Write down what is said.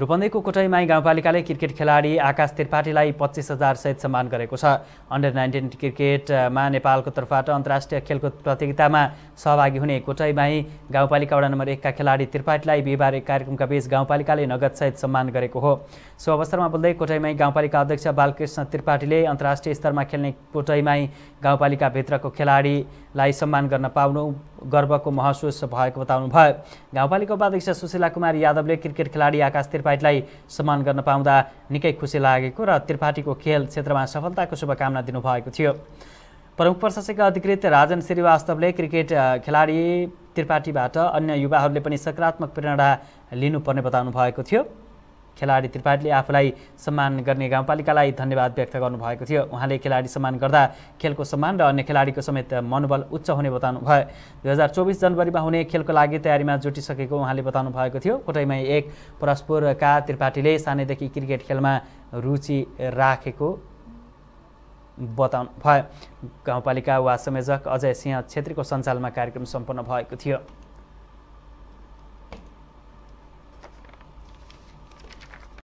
रूपन्देहीको कोटाइमाई गाउँपालिकाले क्रिकेट खेलाडी आकाश त्रिपाठीलाई पच्चिस हजार सहित सम्मान गरेको छ अन्डर नाइन्टिन क्रिकेटमा नेपालको तर्फबाट अन्तर्राष्ट्रिय खेलकुद प्रतियोगितामा सहभागी हुने कोटैमाई गाउँपालिका वडा नम्बर एकका खेलाडी त्रिपाठीलाई बिहिबार एक कार्यक्रमका बीच गाउँपालिकाले नगदसहित सम्मान गरेको हो सो अवसरमा बोल्दै कोटैमाई गाउँपालिका अध्यक्ष बालकृष्ण त्रिपाठीले अन्तर्राष्ट्रिय स्तरमा खेल्ने कोटैमाई गाउँपालिकाभित्रको खेलाडीलाई सम्मान गर्न पाउनु गर्वको महसुस भएको बताउनुभयो गाउँपालिका उपाध्यक्ष सुशीला कुमार यादवले क्रिकेट खेलाडी आकाश त्रिपाठीलाई सम्मान गर्न पाउँदा निकै खुसी लागेको र त्रिपाठीको खेल क्षेत्रमा सफलताको शुभकामना दिनुभएको थियो प्रमुख प्रशासक अधिकृत राजन श्रीवास्तवले क्रिकेट खेलाडी त्रिपाठीबाट अन्य युवाहरूले पनि सकारात्मक प्रेरणा लिनुपर्ने बताउनु भएको थियो खेलाडी त्रिपाठीले आफूलाई सम्मान गर्ने गाउँपालिकालाई धन्यवाद व्यक्त गर्नुभएको थियो उहाँले खेलाडी सम्मान गर्दा खेलको सम्मान र अन्य खेलाडीको समेत मनोबल उच्च हुने बताउनु भयो दुई हजार चौबिस जनवरीमा हुने खेलको लागि तयारीमा जुटिसकेको उहाँले बताउनु भएको थियो कोटैमा एक परस्पुरका त्रिपाठीले सानैदेखि क्रिकेट खेलमा रुचि राखेको बताउनु भयो गाउँपालिका वा संयोजक अजय सिंह छेत्रीको सञ्चालनमा कार्यक्रम सम्पन्न भएको थियो